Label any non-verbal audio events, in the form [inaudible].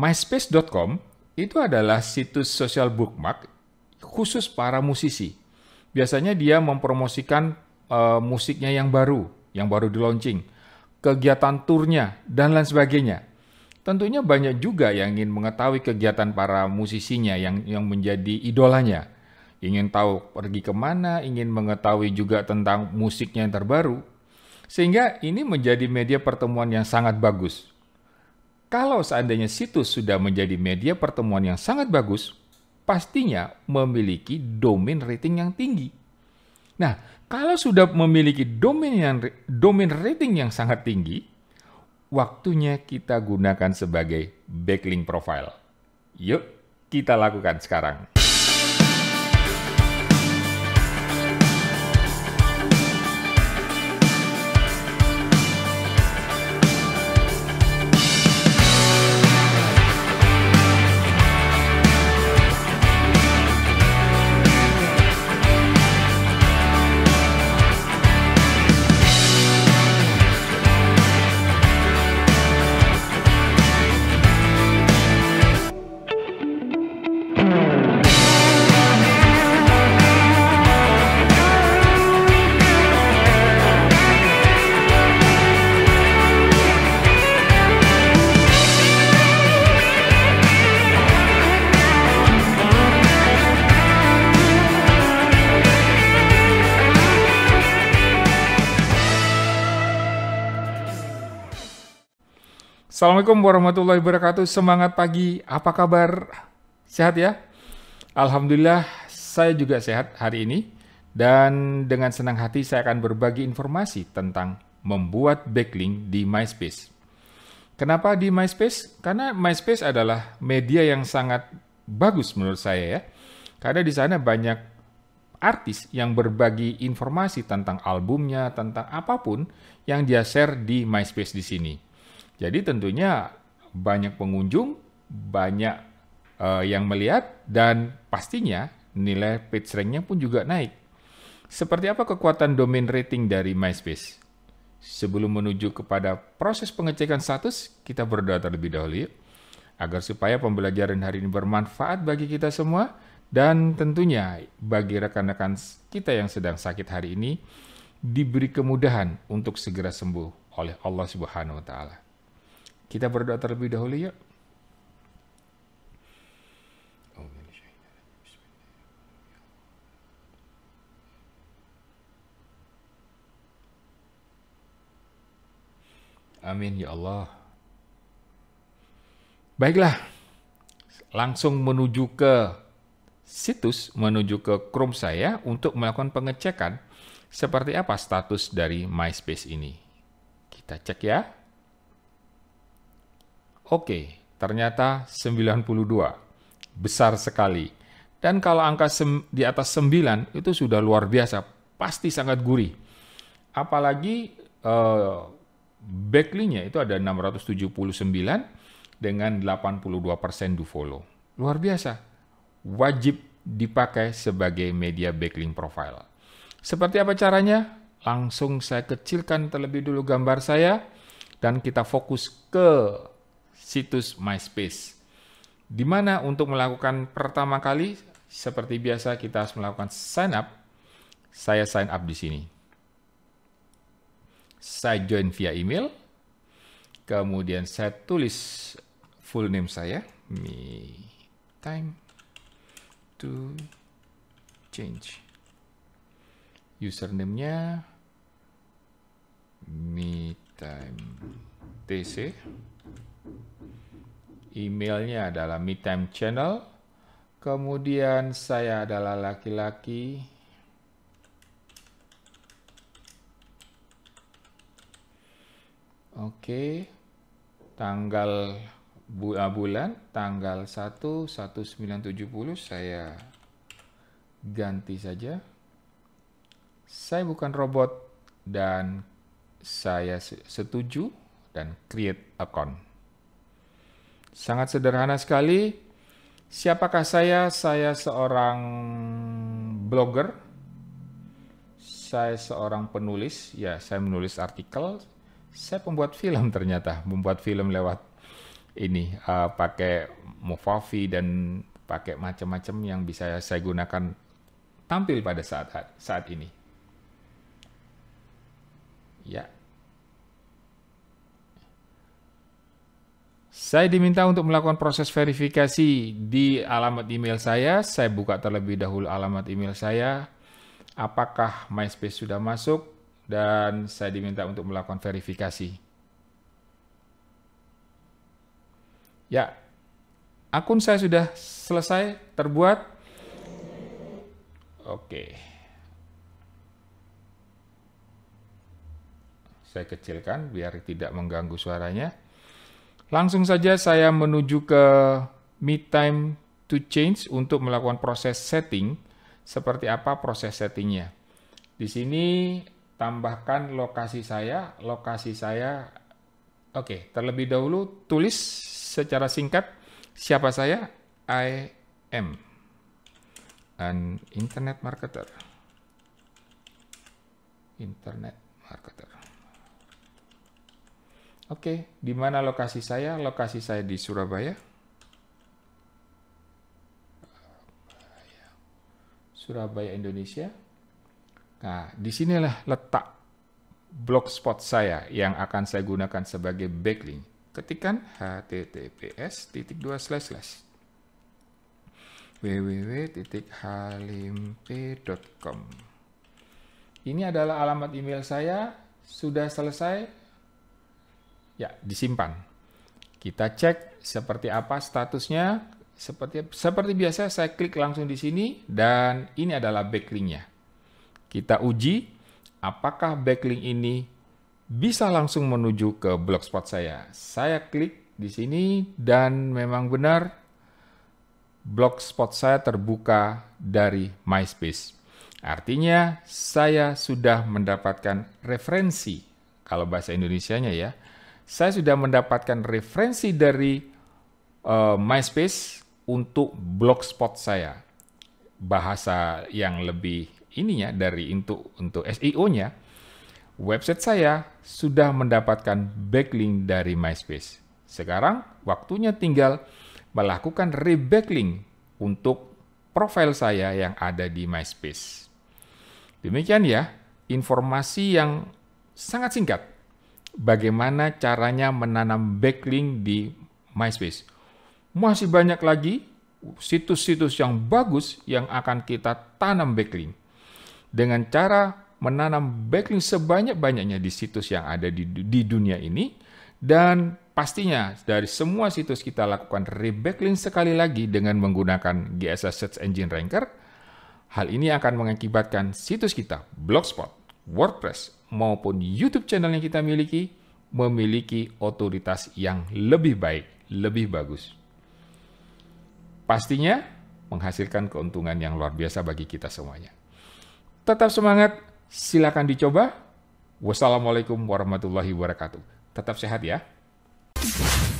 MySpace.com itu adalah situs sosial bookmark khusus para musisi. Biasanya dia mempromosikan uh, musiknya yang baru, yang baru di launching, kegiatan turnya, dan lain sebagainya. Tentunya banyak juga yang ingin mengetahui kegiatan para musisinya yang yang menjadi idolanya. Ingin tahu pergi kemana, ingin mengetahui juga tentang musiknya yang terbaru. Sehingga ini menjadi media pertemuan yang sangat bagus kalau seandainya situs sudah menjadi media pertemuan yang sangat bagus, pastinya memiliki domain rating yang tinggi. Nah, kalau sudah memiliki domain yang domain rating yang sangat tinggi, waktunya kita gunakan sebagai backlink profile. Yuk, kita lakukan sekarang. Assalamualaikum warahmatullahi wabarakatuh. Semangat pagi. Apa kabar? Sehat ya? Alhamdulillah saya juga sehat hari ini dan dengan senang hati saya akan berbagi informasi tentang membuat backlink di MySpace. Kenapa di MySpace? Karena MySpace adalah media yang sangat bagus menurut saya ya. Karena di sana banyak artis yang berbagi informasi tentang albumnya, tentang apapun yang dia share di MySpace di sini. Jadi tentunya banyak pengunjung, banyak uh, yang melihat dan pastinya nilai page rank-nya pun juga naik. Seperti apa kekuatan domain rating dari MySpace? Sebelum menuju kepada proses pengecekan status, kita berdoa terlebih dahulu yuk. Agar supaya pembelajaran hari ini bermanfaat bagi kita semua dan tentunya bagi rekan-rekan kita yang sedang sakit hari ini diberi kemudahan untuk segera sembuh oleh Allah Subhanahu wa taala. Kita berdoa terlebih dahulu ya. Amin ya Allah. Baiklah, langsung menuju ke situs, menuju ke Chrome saya untuk melakukan pengecekan seperti apa status dari MySpace ini. Kita cek ya. Oke, ternyata 92. Besar sekali. Dan kalau angka di atas 9 itu sudah luar biasa, pasti sangat gurih. Apalagi eh, backlinknya itu ada 679 dengan 82% do follow. Luar biasa. Wajib dipakai sebagai media backlink profile. Seperti apa caranya? Langsung saya kecilkan terlebih dulu gambar saya dan kita fokus ke situs MySpace. Di mana untuk melakukan pertama kali, seperti biasa kita harus melakukan sign up. Saya sign up di sini. Saya join via email. Kemudian saya tulis full name saya. Me time to change. Usernamenya nya me time tc Emailnya adalah time channel. Kemudian saya adalah laki-laki. Oke. Tanggal bu ah, bulan tanggal 1 1970 saya ganti saja. Saya bukan robot dan saya setuju dan create account. Sangat sederhana sekali. Siapakah saya? Saya seorang blogger. Saya seorang penulis. Ya, saya menulis artikel. Saya pembuat film [laughs] ternyata. Membuat film lewat ini uh, pakai Movavi dan pakai macam-macam yang bisa saya gunakan tampil pada saat saat ini. Ya. Saya diminta untuk melakukan proses verifikasi di alamat email saya. Saya buka terlebih dahulu alamat email saya. Apakah MySpace sudah masuk? Dan saya diminta untuk melakukan verifikasi. Ya, akun saya sudah selesai terbuat. Oke. Saya kecilkan biar tidak mengganggu suaranya. Langsung saja saya menuju ke mid time to change untuk melakukan proses setting. Seperti apa proses settingnya? Di sini tambahkan lokasi saya, lokasi saya. Oke, okay, terlebih dahulu tulis secara singkat siapa saya? I am an internet marketer. Internet marketer. Oke, di mana lokasi saya? Lokasi saya di Surabaya. Surabaya, Indonesia. Nah, disinilah letak blogspot saya yang akan saya gunakan sebagai backlink. Ketikan https titik dua slash slash www.halimp.com Ini adalah alamat email saya. Sudah selesai Ya, disimpan. Kita cek seperti apa statusnya. Seperti seperti biasa saya klik langsung di sini dan ini adalah backlinknya. Kita uji apakah backlink ini bisa langsung menuju ke blogspot saya. Saya klik di sini dan memang benar blogspot saya terbuka dari MySpace. Artinya, saya sudah mendapatkan referensi, kalau bahasa Indonesianya ya, saya sudah mendapatkan referensi dari uh, MySpace untuk blogspot saya. Bahasa yang lebih ininya dari untuk untuk SEO-nya, website saya sudah mendapatkan backlink dari MySpace. Sekarang waktunya tinggal melakukan rebacklink untuk profil saya yang ada di MySpace. Demikian ya, informasi yang sangat singkat bagaimana caranya menanam backlink di MySpace. Masih banyak lagi situs-situs yang bagus yang akan kita tanam backlink. Dengan cara menanam backlink sebanyak-banyaknya di situs yang ada di, di dunia ini, dan pastinya dari semua situs kita lakukan rebacklink sekali lagi dengan menggunakan GSS Search Engine Ranker. Hal ini akan mengakibatkan situs kita, Blogspot, WordPress, maupun YouTube channel yang kita miliki memiliki otoritas yang lebih baik, lebih bagus. Pastinya menghasilkan keuntungan yang luar biasa bagi kita semuanya. Tetap semangat, silakan dicoba. Wassalamualaikum warahmatullahi wabarakatuh. Tetap sehat ya.